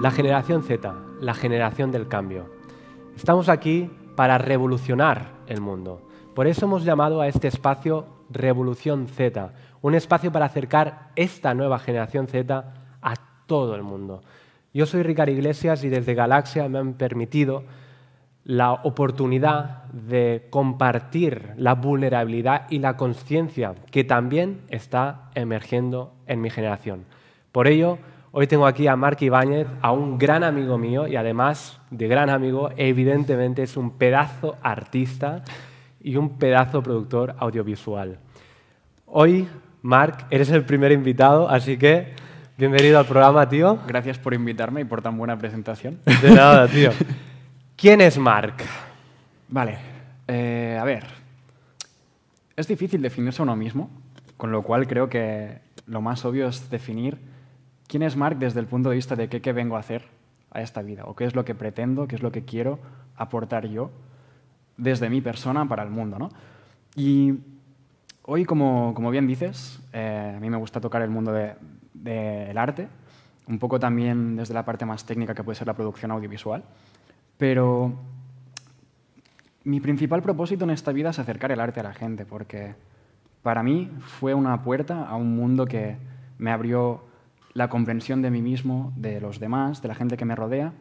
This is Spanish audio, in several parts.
La generación Z, la generación del cambio. Estamos aquí para revolucionar el mundo. Por eso hemos llamado a este espacio Revolución Z, un espacio para acercar esta nueva generación Z a todo el mundo. Yo soy Ricardo Iglesias y desde Galaxia me han permitido la oportunidad de compartir la vulnerabilidad y la conciencia que también está emergiendo en mi generación. Por ello, Hoy tengo aquí a Mark Ibáñez, a un gran amigo mío y además de gran amigo, evidentemente es un pedazo artista y un pedazo productor audiovisual. Hoy, Marc, eres el primer invitado, así que bienvenido al programa, tío. Gracias por invitarme y por tan buena presentación. De nada, tío. ¿Quién es Marc? Vale, eh, a ver. Es difícil definirse a uno mismo, con lo cual creo que lo más obvio es definir ¿Quién es Mark desde el punto de vista de qué, qué vengo a hacer a esta vida? ¿O qué es lo que pretendo, qué es lo que quiero aportar yo desde mi persona para el mundo? ¿no? Y hoy, como, como bien dices, eh, a mí me gusta tocar el mundo del de, arte, un poco también desde la parte más técnica que puede ser la producción audiovisual, pero mi principal propósito en esta vida es acercar el arte a la gente, porque para mí fue una puerta a un mundo que me abrió la comprensión de mí mismo, de los demás, de la gente que me rodea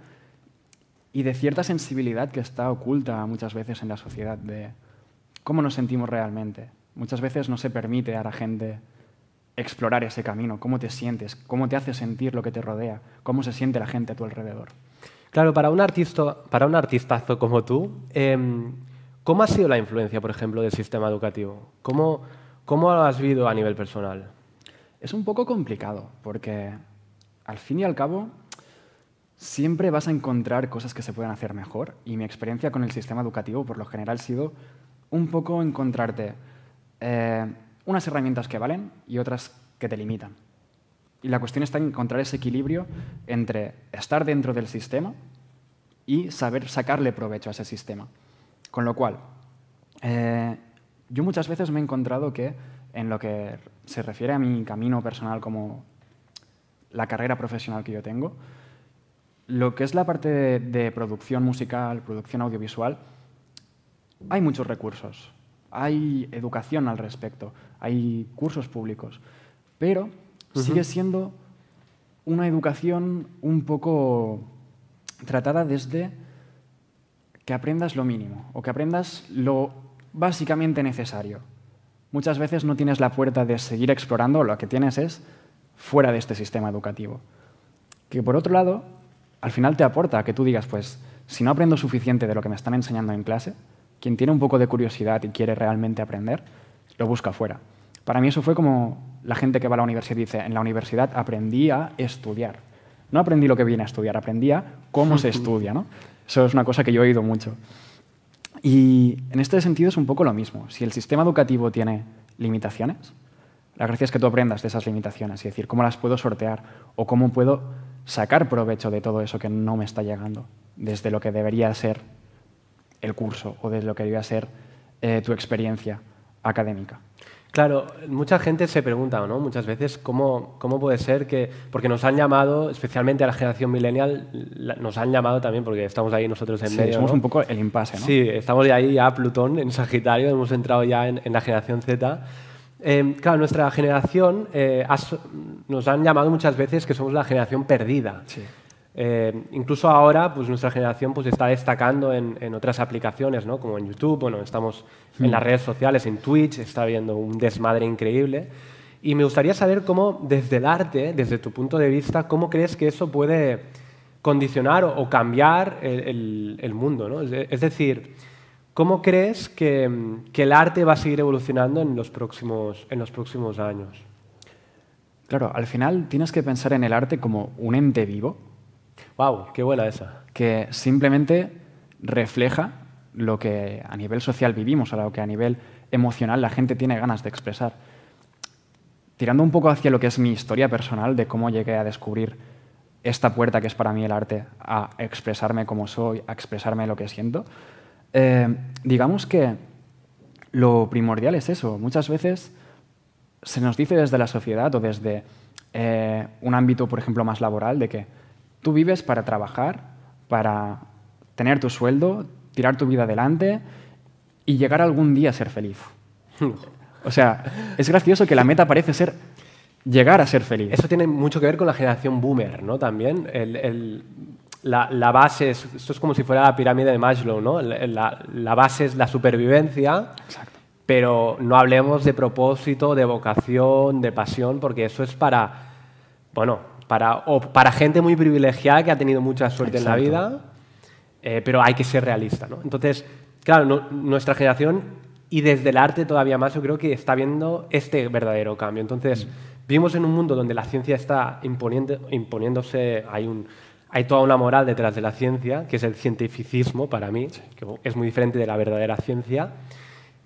y de cierta sensibilidad que está oculta muchas veces en la sociedad de cómo nos sentimos realmente. Muchas veces no se permite a la gente explorar ese camino, cómo te sientes, cómo te hace sentir lo que te rodea, cómo se siente la gente a tu alrededor. Claro, para un, artista, para un artistazo como tú, em, ¿cómo ha sido la influencia, por ejemplo, del sistema educativo? ¿Cómo, ¿Cómo lo has vivido a nivel personal? es un poco complicado, porque al fin y al cabo siempre vas a encontrar cosas que se pueden hacer mejor y mi experiencia con el sistema educativo por lo general ha sido un poco encontrarte eh, unas herramientas que valen y otras que te limitan. Y la cuestión está en encontrar ese equilibrio entre estar dentro del sistema y saber sacarle provecho a ese sistema. Con lo cual, eh, yo muchas veces me he encontrado que en lo que se refiere a mi camino personal como la carrera profesional que yo tengo, lo que es la parte de, producción musical, producción audiovisual, hay muchos recursos, hay educación al respecto, hay cursos públicos, pero sigue siendo una educación un poco tratada desde que aprendas lo mínimo o que aprendas lo básicamente necesario muchas veces no tienes la puerta de seguir explorando, lo que tienes es fuera de este sistema educativo. Que por otro lado, al final te aporta que tú digas, pues, si no aprendo suficiente de lo que me están enseñando en clase, quien tiene un poco de curiosidad y quiere realmente aprender, lo busca fuera. Para mí eso fue como la gente que va a la universidad dice, en la universidad aprendí a estudiar. No aprendí lo que viene a estudiar, aprendí cómo se estudia. ¿no? Eso es una cosa que yo he oído mucho. Y en este sentido es un poco lo mismo. Si el sistema educativo tiene limitaciones, la gracia es que tú aprendas de esas limitaciones y decir cómo las puedo sortear o cómo puedo sacar provecho de todo eso que no me está llegando, desde lo que debería ser el curso o desde lo que debería ser eh, tu experiencia académica. Claro, mucha gente se pregunta, ¿no? Muchas veces, ¿cómo, ¿cómo, puede ser que.? Porque nos han llamado, especialmente a la generación millennial, nos han llamado también, porque estamos ahí nosotros en sí, medio. Somos un poco el impasse, ¿no? Sí, estamos ahí ya Plutón, en Sagitario, hemos entrado ya en, la generación Z. Em, claro, nuestra generación eh, nos han llamado muchas veces que somos la generación perdida. Sí. Eh, incluso ahora, pues nuestra generación pues, está destacando en, otras aplicaciones, ¿no? como en YouTube, bueno, estamos en mm. las redes sociales, en Twitch, está habiendo un desmadre increíble. Y me gustaría saber cómo, desde el arte, desde tu punto de vista, cómo crees que eso puede condicionar o, cambiar el, mundo. ¿no? Es, decir, ¿cómo crees que, el arte va a seguir evolucionando en los en los próximos años? Claro, al final tienes que pensar en el arte como un ente vivo, ¡Wow! ¡Qué buena esa! Que simplemente refleja lo que a nivel social vivimos, a lo que a nivel emocional la gente tiene ganas de expresar. Tirando un poco hacia lo que es mi historia personal de cómo llegué a descubrir esta puerta que es para mí el arte, a expresarme como soy, a expresarme lo que siento, eh, digamos que lo primordial es eso. Muchas veces se nos dice desde la sociedad o desde eh, un ámbito, por ejemplo, más laboral, de que Tú vives para trabajar, para tener tu sueldo, tirar tu vida adelante y llegar algún día a ser feliz. O sea, es gracioso que la meta parece ser llegar a ser feliz. Eso tiene mucho que ver con la generación boomer, ¿no? También la, base, es, esto es como si fuera la pirámide de Maslow, ¿no? La, base es la supervivencia, pero no hablemos de propósito, de vocación, de pasión, porque eso es para, bueno, para, o para gente muy privilegiada que ha tenido mucha suerte en la vida, eh, pero hay que ser realista. ¿no? Entonces, claro, nuestra generación y desde el arte todavía más, yo creo que está viendo este verdadero cambio. Entonces, vivimos en un mundo donde la ciencia está imponiendo, imponiéndose, hay, un, hay toda una moral detrás de la ciencia, que es el cientificismo para mí, que es muy diferente de la verdadera ciencia.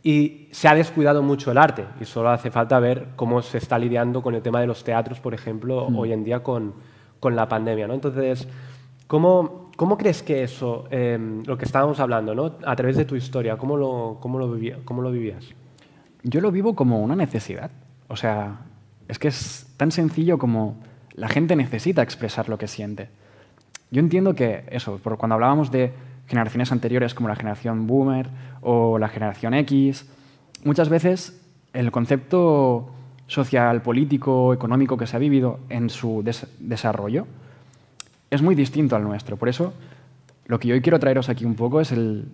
Y se ha descuidado mucho el arte y solo hace falta ver cómo se está lidiando con el tema de los teatros, por ejemplo, hmm. hoy en día con, la pandemia. ¿no? Entonces, ¿cómo, ¿cómo, crees que eso, em, lo que estábamos hablando, a través de tu historia, cómo lo, vivías, cómo lo vivías? Yo lo vivo como una necesidad. O sea, es que es tan sencillo como la gente necesita expresar lo que siente. Yo entiendo que eso, por cuando hablábamos de generaciones anteriores como la generación boomer o la generación X. Muchas veces el concepto social, político, económico que se ha vivido en su desarrollo es muy distinto al nuestro. Por eso, lo que yo hoy quiero traeros aquí un poco es el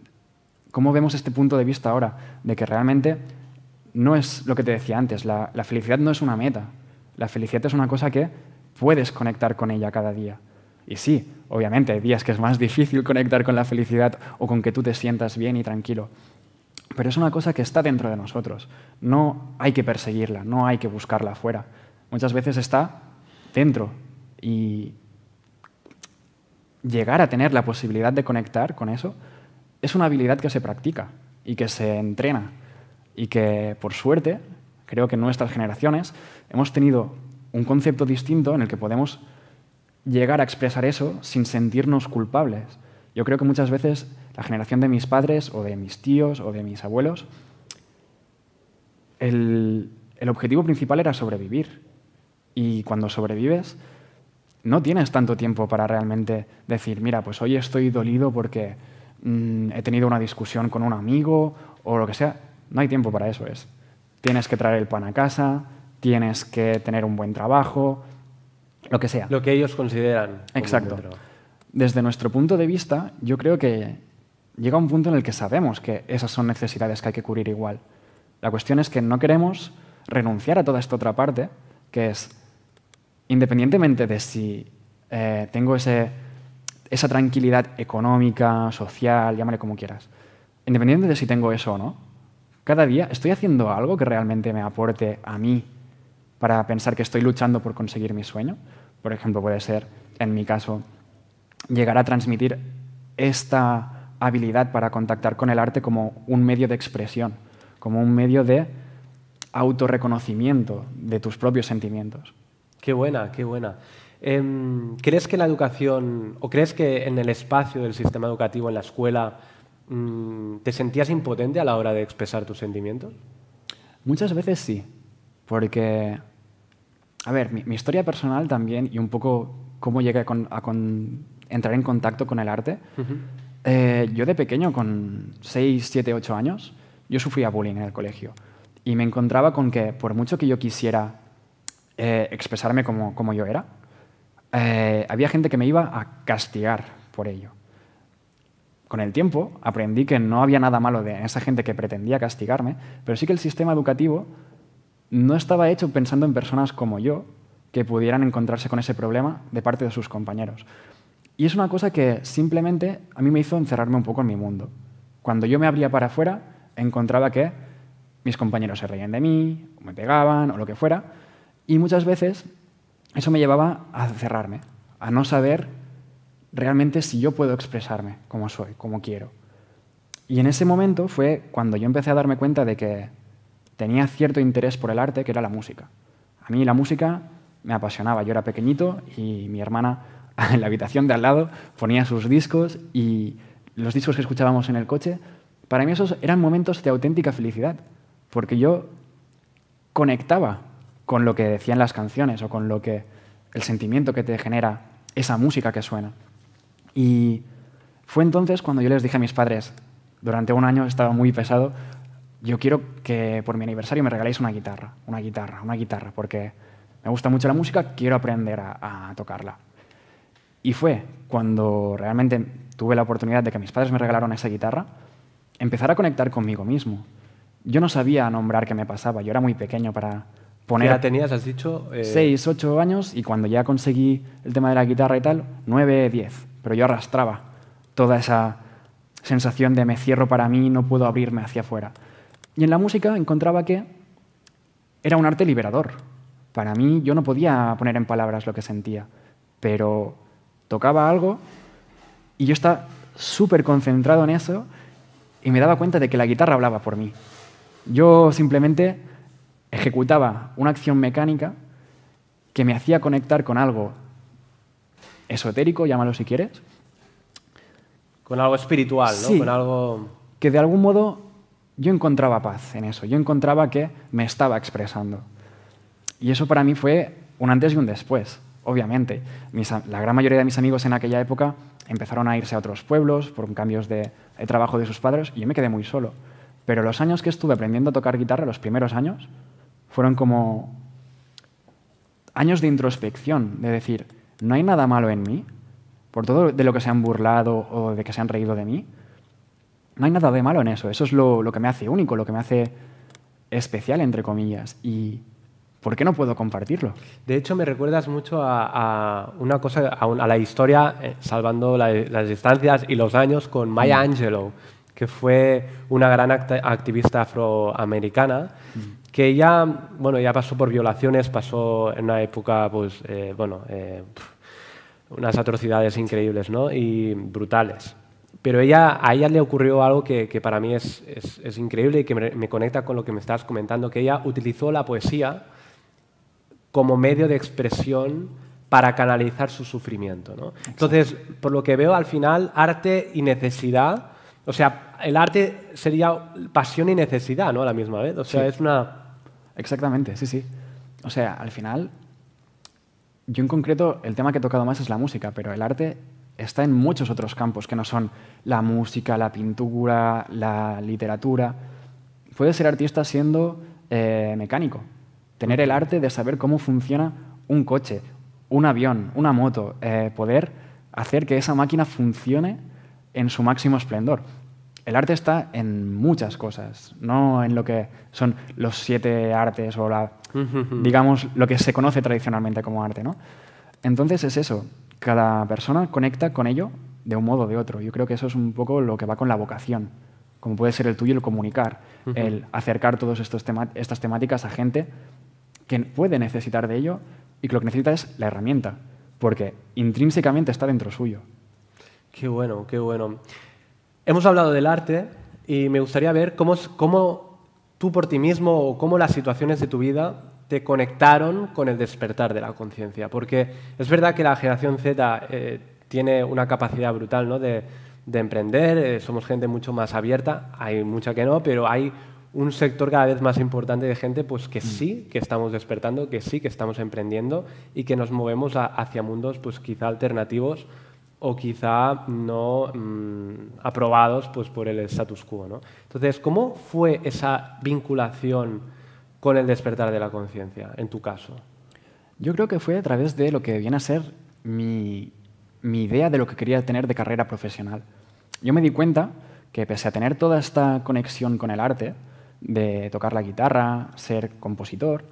cómo vemos este punto de vista ahora, de que realmente no es lo que te decía antes, la felicidad no es una meta, la felicidad es una cosa que puedes conectar con ella cada día. Y sí, obviamente hay días que es más difícil conectar con la felicidad o con que tú te sientas bien y tranquilo. Pero es una cosa que está dentro de nosotros. No hay que perseguirla, no hay que buscarla afuera. Muchas veces está dentro. Y llegar a tener la posibilidad de conectar con eso es una habilidad que se practica y que se entrena. Y que, por suerte, creo que en nuestras generaciones hemos tenido un concepto distinto en el que podemos llegar a expresar eso sin sentirnos culpables. Yo creo que muchas veces la generación de mis padres o de mis tíos o de mis abuelos, el, objetivo principal era sobrevivir. Y cuando sobrevives, no tienes tanto tiempo para realmente decir, mira, pues hoy estoy dolido porque mm, he tenido una discusión con un amigo o lo que sea. No hay tiempo para eso, es. Tienes que traer el pan a casa, tienes que tener un buen trabajo, lo que sea. Lo que ellos consideran. Exacto. Desde nuestro punto de vista, yo creo que llega un punto en el que sabemos que esas son necesidades que hay que cubrir igual. La cuestión es que no queremos renunciar a toda esta otra parte, que es, independientemente de si eh, tengo ese, esa tranquilidad económica, social, llámale como quieras, independientemente de si tengo eso o no, cada día estoy haciendo algo que realmente me aporte a mí para pensar que estoy luchando por conseguir mi sueño. Por ejemplo, puede ser, en mi caso, llegar a transmitir esta habilidad para contactar con el arte como un medio de expresión, como un medio de autorreconocimiento de tus propios sentimientos. Qué buena, qué buena. Em, ¿Crees que la educación, o crees que en el espacio del sistema educativo, en la escuela, mm, te sentías impotente a la hora de expresar tus sentimientos? Muchas veces sí, porque a ver, mi, historia personal también y un poco cómo llegué a, entrar en contacto con el arte. Eh, yo de pequeño, con 6, 7, 8 años, yo sufría bullying en el colegio y me encontraba con que por mucho que yo quisiera eh, expresarme como, yo era, eh, había gente que me iba a castigar por ello. Con el tiempo aprendí que no había nada malo de esa gente que pretendía castigarme, pero sí que el sistema educativo no estaba hecho pensando en personas como yo que pudieran encontrarse con ese problema de parte de sus compañeros. Y es una cosa que simplemente a mí me hizo encerrarme un poco en mi mundo. Cuando yo me abría para afuera, encontraba que mis compañeros se reían de mí, o me pegaban, o lo que fuera, y muchas veces eso me llevaba a cerrarme, a no saber realmente si yo puedo expresarme como soy, como quiero. Y en ese momento fue cuando yo empecé a darme cuenta de que tenía cierto interés por el arte, que era la música. A mí la música me apasionaba. Yo era pequeñito y mi hermana en la habitación de al lado ponía sus discos y los discos que escuchábamos en el coche. Para mí esos eran momentos de auténtica felicidad, porque yo conectaba con lo que decían las canciones o con lo que el sentimiento que te genera esa música que suena. Y fue entonces cuando yo les dije a mis padres, durante un año estaba muy pesado, yo quiero que por mi aniversario me regaléis una guitarra, una guitarra, una guitarra, porque me gusta mucho la música, quiero aprender a, tocarla. Y fue cuando realmente tuve la oportunidad de que mis padres me regalaron esa guitarra, empezar a conectar conmigo mismo. Yo no sabía nombrar qué me pasaba, yo era muy pequeño para poner... ¿Qué tenías, has dicho? Eh, seis, ocho años, y cuando ya conseguí el tema de la guitarra y tal, nueve, diez. Pero yo arrastraba toda esa sensación de me cierro para mí, no puedo abrirme hacia afuera. Y en la música encontraba que era un arte liberador. Para mí yo no podía poner en palabras lo que sentía, pero tocaba algo y yo estaba súper concentrado en eso y me daba cuenta de que la guitarra hablaba por mí. Yo simplemente ejecutaba una acción mecánica que me hacía conectar con algo esotérico, llámalo si quieres. Con algo espiritual, ¿no? con algo... Que de algún modo yo encontraba paz en eso, yo encontraba que me estaba expresando. Y eso para mí fue un antes y un después, obviamente. la gran mayoría de mis amigos en aquella época empezaron a irse a otros pueblos por cambios de trabajo de sus padres y yo me quedé muy solo. Pero los años que estuve aprendiendo a tocar guitarra, los primeros años, fueron como años de introspección, de decir, no hay nada malo en mí, por todo de lo que se han burlado o de que se han reído de mí, no hay nada de malo en eso. Eso es lo, que me hace único, lo que me hace especial, entre comillas. Y ¿por qué no puedo compartirlo? De hecho, me recuerdas mucho a, una cosa, a, la historia, eh, salvando las distancias y los años, con mm. Maya Angelou, que fue una gran activista afroamericana. Mm. que bueno, ya pasó por violaciones, pasó en una época, pues, eh, bueno, eh, unas atrocidades increíbles, ¿no? Y brutales pero ella, a ella le ocurrió algo que, para mí es, increíble y que me, conecta con lo que me estás comentando, que ella utilizó la poesía como medio de expresión para canalizar su sufrimiento. Entonces, por lo que veo al final, arte y necesidad, o sea, el arte sería pasión y necesidad, ¿no? A la misma vez, o sea, es una... Exactamente, sí, sí. O sea, al final, yo en concreto, el tema que he tocado más es la música, pero el arte está en muchos otros campos que no son la música, la pintura, la literatura. Puede ser artista siendo eh, mecánico, tener el arte de saber cómo funciona un coche, un avión, una moto, eh, poder hacer que esa máquina funcione en su máximo esplendor. El arte está en muchas cosas, no en lo que son los siete artes o la, digamos, lo que se conoce tradicionalmente como arte, ¿no? Entonces es eso, cada persona conecta con ello de un modo o de otro. Yo creo que eso es un poco lo que va con la vocación, como puede ser el tuyo el comunicar, el acercar todas estas temáticas a gente que puede necesitar de ello y que lo que necesita es la herramienta, porque intrínsecamente está dentro suyo. Qué bueno, qué bueno. Hemos hablado del arte y me gustaría ver cómo, cómo tú por ti mismo o cómo las situaciones de tu vida te conectaron con el despertar de la conciencia. Porque es verdad que la generación Z eh, tiene una capacidad brutal ¿no? de, emprender, eh, somos gente mucho más abierta, hay mucha que no, pero hay un sector cada vez más importante de gente pues, que mm. sí que estamos despertando, que sí que estamos emprendiendo y que nos movemos hacia mundos pues, quizá alternativos o quizá no mm, aprobados pues, por el status quo. ¿no? Entonces, ¿cómo fue esa vinculación? con el despertar de la conciencia, en tu caso? Yo creo que fue a través de lo que viene a ser mi, idea de lo que quería tener de carrera profesional. Yo me di cuenta que pese a tener toda esta conexión con el arte, de tocar la guitarra, ser compositor,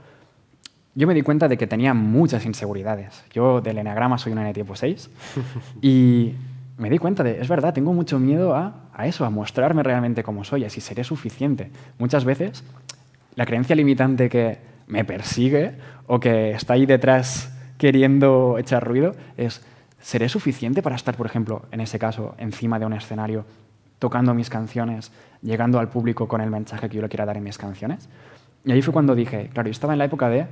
yo me di cuenta de que tenía muchas inseguridades. Yo del enagrama soy un N tipo 6 y me di cuenta de, es verdad, tengo mucho miedo a, a eso, a mostrarme realmente como soy, a si seré suficiente. Muchas veces la creencia limitante que me persigue o que está ahí detrás queriendo echar ruido es, ¿seré suficiente para estar, por ejemplo, en ese caso, encima de un escenario, tocando mis canciones, llegando al público con el mensaje que yo le quiera dar en mis canciones? Y ahí fue cuando dije, claro, yo estaba en la época de,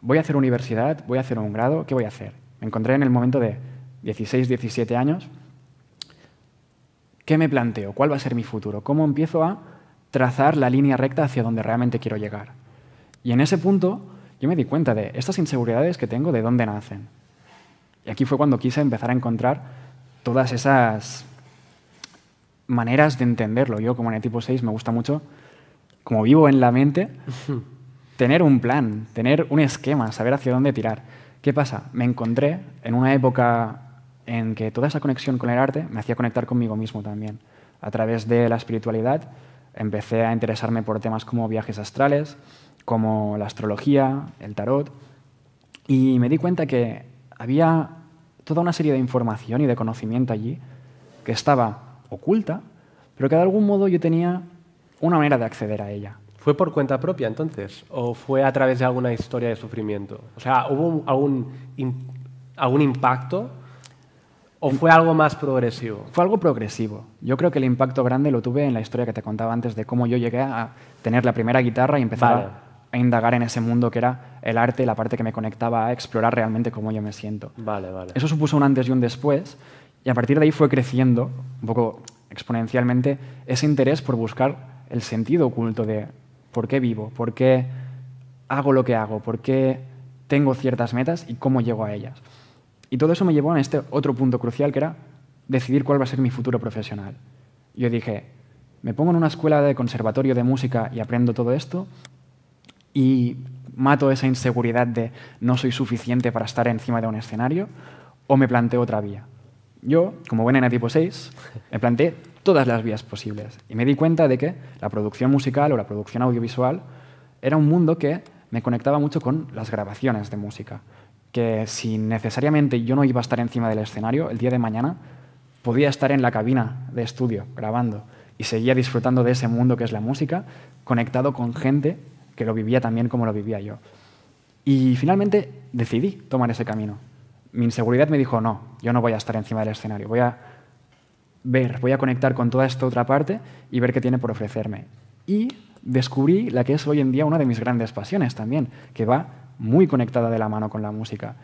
voy a hacer universidad, voy a hacer un grado, ¿qué voy a hacer? Me encontré en el momento de 16, 17 años, ¿qué me planteo? ¿Cuál va a ser mi futuro? ¿Cómo empiezo a trazar la línea recta hacia donde realmente quiero llegar. Y en ese punto yo me di cuenta de estas inseguridades que tengo, de dónde nacen. Y aquí fue cuando quise empezar a encontrar todas esas maneras de entenderlo. Yo como en el tipo 6 me gusta mucho, como vivo en la mente, tener un plan, tener un esquema, saber hacia dónde tirar. ¿Qué pasa? Me encontré en una época en que toda esa conexión con el arte me hacía conectar conmigo mismo también, a través de la espiritualidad empecé a interesarme por temas como viajes astrales, como la astrología, el tarot, y me di cuenta que había toda una serie de información y de conocimiento allí que estaba oculta, pero que de algún modo yo tenía una manera de acceder a ella. ¿Fue por cuenta propia entonces? ¿O fue a través de alguna historia de sufrimiento? O sea, ¿hubo algún, algún impacto ¿O fue algo más progresivo? Fue algo progresivo. Yo creo que el impacto grande lo tuve en la historia que te contaba antes de cómo yo llegué a tener la primera guitarra y empezar a indagar en ese mundo que era el arte, la parte que me conectaba a explorar realmente cómo yo me siento. Vale, Eso supuso un antes y un después, y a partir de ahí fue creciendo, un poco exponencialmente, ese interés por buscar el sentido oculto de por qué vivo, por qué hago lo que hago, por qué tengo ciertas metas y cómo llego a ellas. Y todo eso me llevó a este otro punto crucial que era decidir cuál va a ser mi futuro profesional. Yo dije, me pongo en una escuela de conservatorio de música y aprendo todo esto y mato esa inseguridad de no soy suficiente para estar encima de un escenario o me planteo otra vía. Yo, como buena nena tipo 6, me planteé todas las vías posibles y me di cuenta de que la producción musical o la producción audiovisual era un mundo que me conectaba mucho con las grabaciones de música que si necesariamente yo no iba a estar encima del escenario, el día de mañana podía estar en la cabina de estudio grabando y seguía disfrutando de ese mundo que es la música, conectado con gente que lo vivía también como lo vivía yo. Y finalmente decidí tomar ese camino. Mi inseguridad me dijo, no, yo no voy a estar encima del escenario, voy a ver, voy a conectar con toda esta otra parte y ver qué tiene por ofrecerme. Y descubrí la que es hoy en día una de mis grandes pasiones también, que va muy conectada de la mano con la música.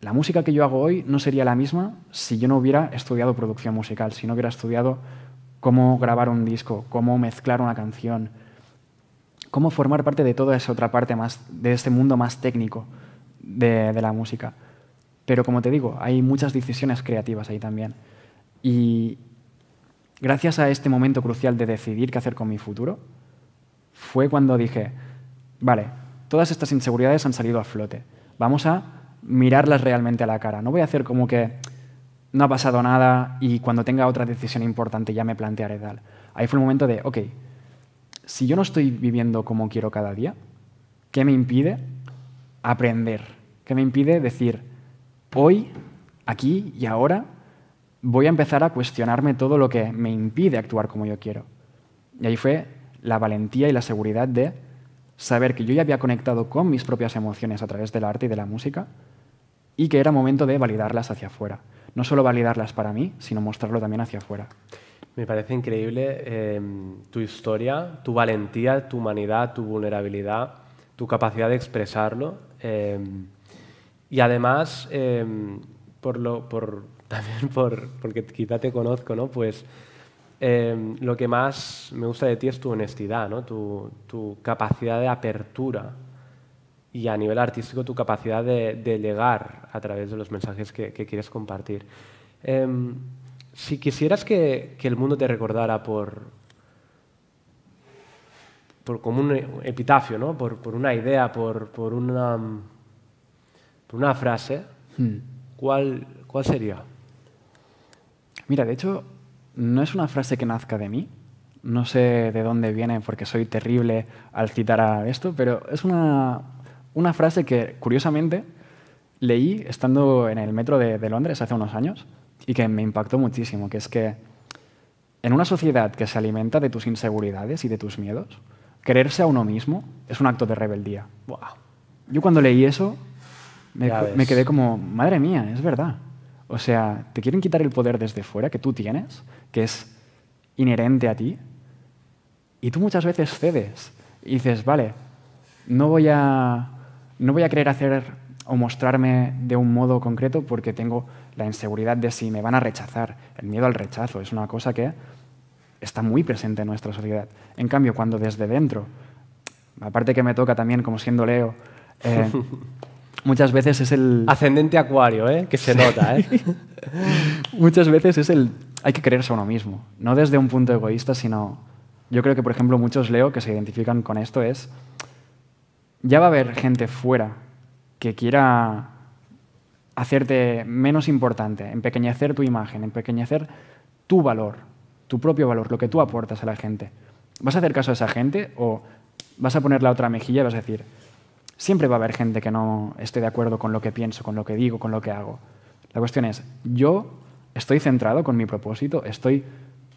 La música que yo hago hoy no sería la misma si yo no hubiera estudiado producción musical, si no hubiera estudiado cómo grabar un disco, cómo mezclar una canción, cómo formar parte de toda esa otra parte más, de este mundo más técnico de, de la música. Pero como te digo, hay muchas decisiones creativas ahí también. Y gracias a este momento crucial de decidir qué hacer con mi futuro, fue cuando dije, vale, todas estas inseguridades han salido a flote. Vamos a mirarlas realmente a la cara. No voy a hacer como que no ha pasado nada y cuando tenga otra decisión importante ya me plantearé tal. Ahí fue el momento de, ok, si yo no estoy viviendo como quiero cada día, ¿qué me impide aprender? ¿Qué me impide decir, hoy, aquí y ahora voy a empezar a cuestionarme todo lo que me impide actuar como yo quiero? Y ahí fue la valentía y la seguridad de saber que yo ya había conectado con mis propias emociones a través del arte y de la música y que era momento de validarlas hacia afuera. No solo validarlas para mí, sino mostrarlo también hacia afuera. Me parece increíble eh, tu historia, tu valentía, tu humanidad, tu vulnerabilidad, tu capacidad de expresarlo. Eh, y además, eh, por lo, por, también porque quizá te conozco, ¿no? Pues Em, lo que más me gusta de ti es tu honestidad, ¿no? tu, capacidad de apertura y a nivel artístico tu capacidad de, llegar a través de los mensajes que, quieres compartir. Em, si quisieras que, el mundo te recordara por, por como un epitafio, por, una idea, por, una, por una frase, hmm. ¿cuál, ¿cuál sería? Mira, de hecho, no es una frase que nazca de mí. No sé de dónde viene porque soy terrible al citar a esto, pero es una, frase que, curiosamente, leí estando en el metro de, Londres hace unos años y que me impactó muchísimo, que es que en una sociedad que se alimenta de tus inseguridades y de tus miedos, quererse a uno mismo es un acto de rebeldía. Yo cuando leí eso me, quedé como, madre mía, es verdad. O sea, te quieren quitar el poder desde fuera que tú tienes, que es inherente a ti, y tú muchas veces cedes y dices, vale, no voy a, no voy a querer hacer o mostrarme de un modo concreto porque tengo la inseguridad de si me van a rechazar. El miedo al rechazo es una cosa que está muy presente en nuestra sociedad. En cambio, cuando desde dentro, aparte que me toca también como siendo Leo, eh, muchas veces es el... Ascendente acuario, ¿eh? que se nota. ¿eh? muchas veces es el... Hay que creerse a uno mismo, no desde un punto egoísta, sino... Yo creo que, por ejemplo, muchos leo que se identifican con esto es... Ya va a haber gente fuera que quiera hacerte menos importante, empequeñecer tu imagen, empequeñecer tu valor, tu propio valor, lo que tú aportas a la gente. ¿Vas a hacer caso a esa gente o vas a poner la otra mejilla y vas a decir, Siempre va a haber gente que no esté de acuerdo con lo que pienso, con lo que digo, con lo que hago. La cuestión es, ¿yo estoy centrado con mi propósito? ¿Estoy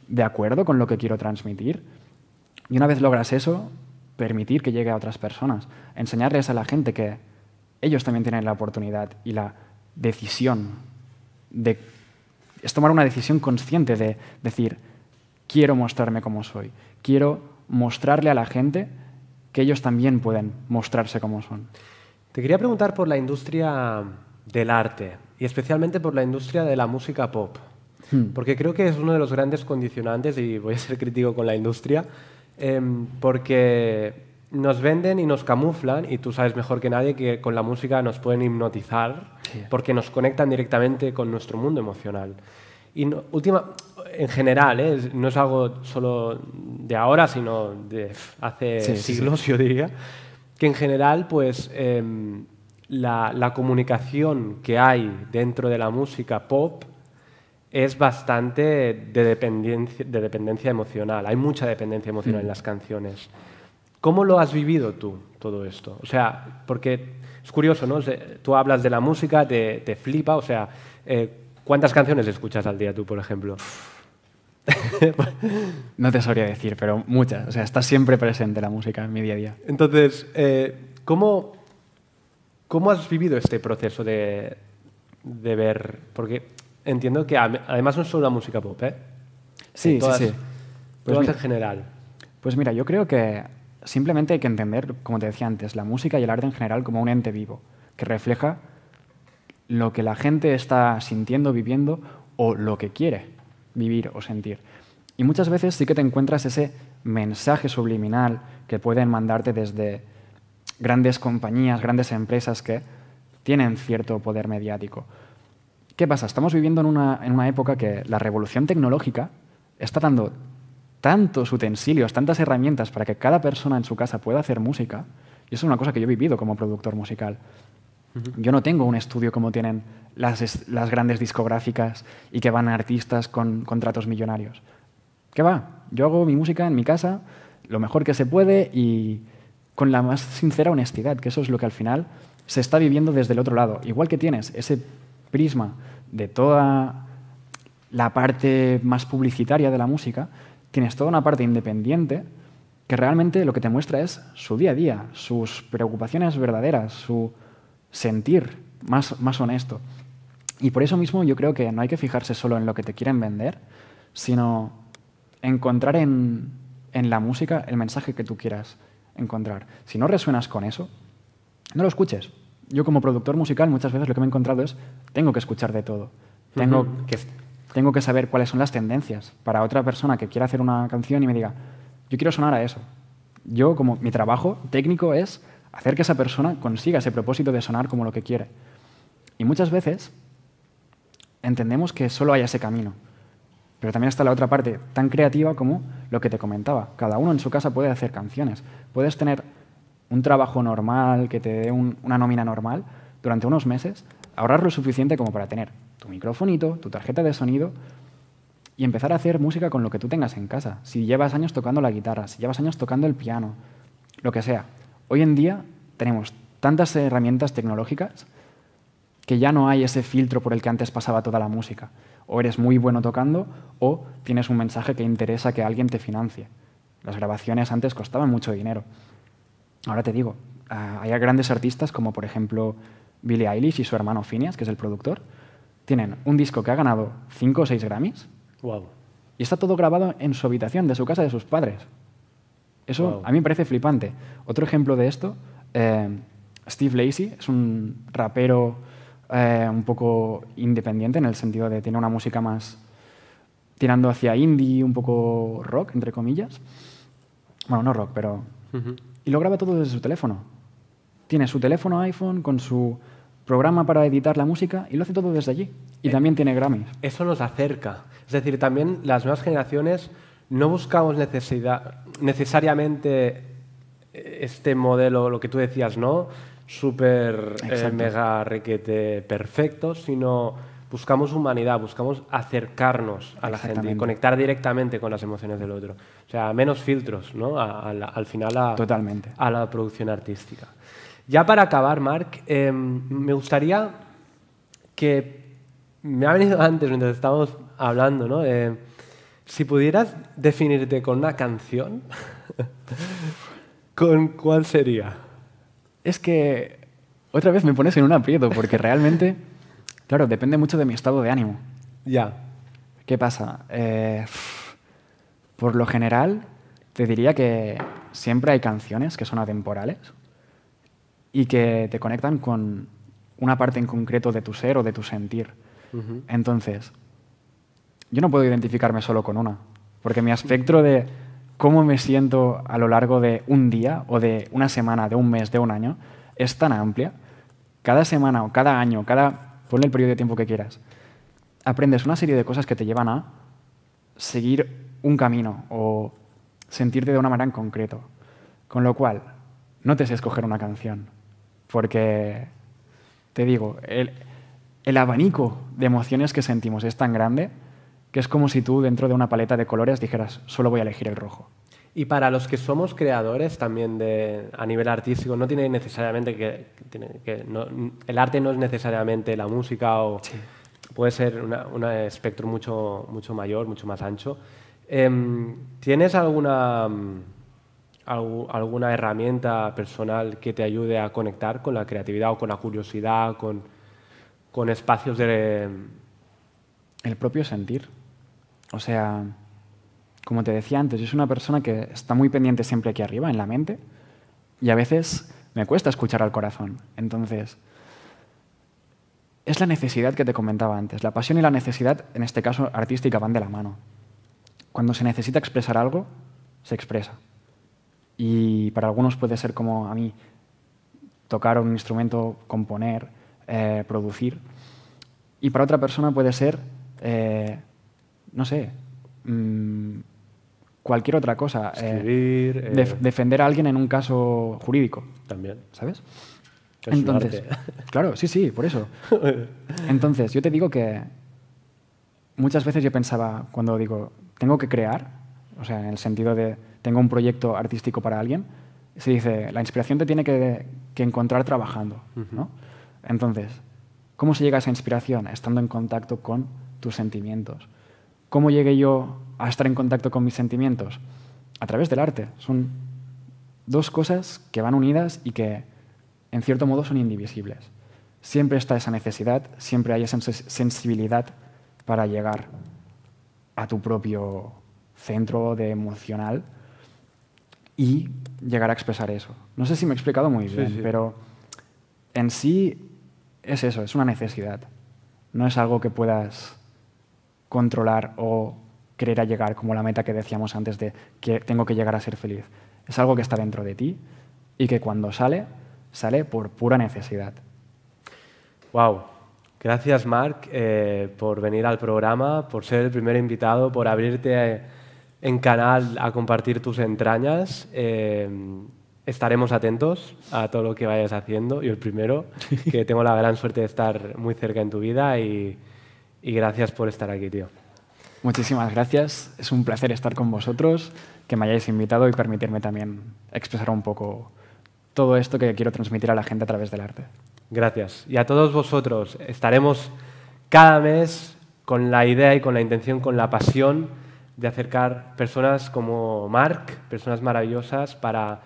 de acuerdo con lo que quiero transmitir? Y una vez logras eso, permitir que llegue a otras personas, enseñarles a la gente que ellos también tienen la oportunidad y la decisión de... Es tomar una decisión consciente de decir, quiero mostrarme como soy, quiero mostrarle a la gente ellos también pueden mostrarse como son. Te quería preguntar por la industria del arte y especialmente por la industria de la música pop, hmm. porque creo que es uno de los grandes condicionantes y voy a ser crítico con la industria, em, porque nos venden y nos camuflan, y tú sabes mejor que nadie que con la música nos pueden hipnotizar, porque nos conectan directamente con nuestro mundo emocional. Y última, en general, ¿eh? no es algo solo de ahora, sino de hace siglos, yo diría, que en general, pues em, la, comunicación que hay dentro de la música pop es bastante de dependencia, emocional. Hay mucha dependencia emocional en mm. las canciones. ¿Cómo lo has vivido tú todo esto? O sea, porque es curioso, ¿no? Tú hablas de la música, te, flipa, o sea, eh, ¿cuántas canciones escuchas al día tú, por ejemplo? no te sabría decir, pero muchas. O sea, está siempre presente la música en mi día a día. Entonces, eh, ¿cómo, ¿cómo, has vivido este proceso de, ver? Porque entiendo que además no es solo la música pop, ¿eh? Sí, sí, sí. Pues en general. Pues mira, yo creo que simplemente hay que entender, como te decía antes, la música y el arte en general como un ente vivo que refleja lo que la gente está sintiendo, viviendo o lo que quiere vivir o sentir. Y muchas veces sí que te encuentras ese mensaje subliminal que pueden mandarte desde grandes compañías, grandes empresas que tienen cierto poder mediático. ¿Qué pasa? Estamos viviendo en una, en época que la revolución tecnológica está dando tantos utensilios, tantas herramientas para que cada persona en su casa pueda hacer música. Y eso es una cosa que yo he vivido como productor musical. Yo no tengo un estudio como tienen las, grandes discográficas y que van a artistas con contratos millonarios. ¿Qué va? Yo hago mi música en mi casa lo mejor que se puede y con la más sincera honestidad, que eso es lo que al final se está viviendo desde el otro lado. Igual que tienes ese prisma de toda la parte más publicitaria de la música, tienes toda una parte independiente que realmente lo que te muestra es su día a día, sus preocupaciones verdaderas, su sentir más, más honesto. Y por eso mismo yo creo que no hay que fijarse solo en lo que te quieren vender, sino encontrar en, en la música el mensaje que tú quieras encontrar. Si no resuenas con eso, no lo escuches. Yo como productor musical muchas veces lo que me he encontrado es, tengo que escuchar de todo. Tengo, que, tengo que saber cuáles son las tendencias para otra persona que quiera hacer una canción y me diga, yo quiero sonar a eso. Yo como mi trabajo técnico es hacer que esa persona consiga ese propósito de sonar como lo que quiere. Y muchas veces entendemos que solo hay ese camino. Pero también está la otra parte, tan creativa como lo que te comentaba. Cada uno en su casa puede hacer canciones. Puedes tener un trabajo normal, que te dé una nómina normal, durante unos meses, ahorrar lo suficiente como para tener tu microfonito, tu tarjeta de sonido y empezar a hacer música con lo que tú tengas en casa. Si llevas años tocando la guitarra, si llevas años tocando el piano, lo que sea. Hoy en día tenemos tantas herramientas tecnológicas que ya no hay ese filtro por el que antes pasaba toda la música. O eres muy bueno tocando o tienes un mensaje que interesa que alguien te financie. Las grabaciones antes costaban mucho dinero. Ahora te digo, ah, hay grandes artistas como por ejemplo Billie Eilish y su hermano Phineas, que es el productor. Tienen un disco que ha ganado 5 o 6 Grammys. Y está todo grabado en su habitación, de su casa, de sus padres. Eso a mí me parece flipante. Otro ejemplo de esto, eh, Steve Lacey es un rapero eh, un poco independiente en el sentido de tiene una música más tirando hacia indie, un poco rock, entre comillas. Bueno, no rock, pero... Y lo graba todo desde su teléfono. Tiene su teléfono iPhone con su programa para editar la música y lo hace todo desde allí. Y eh, también tiene Grammy. Eso nos acerca. Es decir, también las nuevas generaciones no buscamos necesidad, necesariamente eh, este modelo, lo que tú decías, ¿no? super, eh, mega requete perfecto, sino buscamos humanidad, buscamos acercarnos a la gente y conectar directamente con las emociones del otro. O sea, menos filtros, ¿no? al final a, la producción artística. Ya para acabar, Marc, em, me gustaría que... Me ha venido antes, mientras estábamos hablando, ¿no? Eh, si pudieras definirte con una canción, ¿con cuál sería? es que otra vez me pones en un aprieto, porque realmente, claro, depende mucho de mi estado de ánimo. Ya. ¿Qué pasa? Eh, por lo general, te diría que siempre hay canciones que son atemporales y que te conectan con una parte en concreto de tu ser o de tu sentir. Entonces, yo no puedo identificarme solo con una, porque mi espectro de cómo me siento a lo largo de un día o de una semana, de un mes, de un año, es tan amplia. Cada semana o cada año, cada... ponle el periodo de tiempo que quieras. Aprendes una serie de cosas que te llevan a seguir un camino o sentirte de una manera en concreto. Con lo cual, no te sé escoger una canción, porque, te digo, el, el abanico de emociones que sentimos es tan grande que es como si tú dentro de una paleta de colores dijeras, solo voy a elegir el rojo. Y para los que somos creadores también a nivel artístico, no tiene necesariamente que... el arte no es necesariamente la música o... Puede ser un espectro mucho, mucho mayor, mucho más ancho. Em, ¿Tienes alguna, mm, alguna herramienta personal que te ayude a conectar con la creatividad o con la curiosidad, con, con espacios de... El propio sentir. O sea, como te decía antes, yo soy una persona que está muy pendiente siempre aquí arriba, en la mente, y a veces me cuesta escuchar al corazón. Entonces, es la necesidad que te comentaba antes. La pasión y la necesidad, en este caso artística, van de la mano. Cuando se necesita expresar algo, se expresa. Y para algunos puede ser como a mí, tocar un instrumento, componer, eh, producir. Y para otra persona puede ser eh, no sé, mm, cualquier otra cosa. Eh, eh. defender a alguien en un caso jurídico. También. ¿Sabes? Entonces, claro, sí, sí, por eso. Entonces, yo te digo que muchas veces yo pensaba, cuando digo, tengo que crear, o sea, en el sentido de, tengo un proyecto artístico para alguien, se dice, la inspiración te tiene que, encontrar trabajando, Entonces, ¿cómo se llega a esa inspiración? Estando en contacto con tus sentimientos. ¿Cómo llegué yo a estar en contacto con mis sentimientos? A través del arte. Son dos cosas que van unidas y que, en cierto modo, son indivisibles. Siempre está esa necesidad, siempre hay esa sensibilidad para llegar a tu propio centro de emocional y llegar a expresar eso. No sé si me he explicado muy bien, pero en sí es eso, es una necesidad. No es algo que puedas controlar o querer llegar, como la meta que decíamos antes de que tengo que llegar a ser feliz. Es algo que está dentro de ti y que cuando sale, sale por pura necesidad. Wow. Gracias, Mark eh, por venir al programa, por ser el primer invitado, por abrirte eh, en canal a compartir tus entrañas. Eh, estaremos atentos a todo lo que vayas haciendo. Yo el primero, que tengo la gran suerte de estar muy cerca en tu vida y, y gracias por estar aquí, tío. Muchísimas gracias. Es un placer estar con vosotros, que me hayáis invitado y permitirme también expresar un poco todo esto que quiero transmitir a la gente a través del arte. Gracias. Y a todos vosotros, estaremos cada mes con la idea y con la intención, con la pasión de acercar personas como Mark, personas maravillosas, para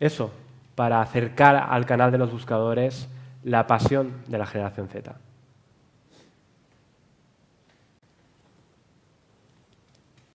eso, para acercar al canal de los buscadores la pasión de la generación Z.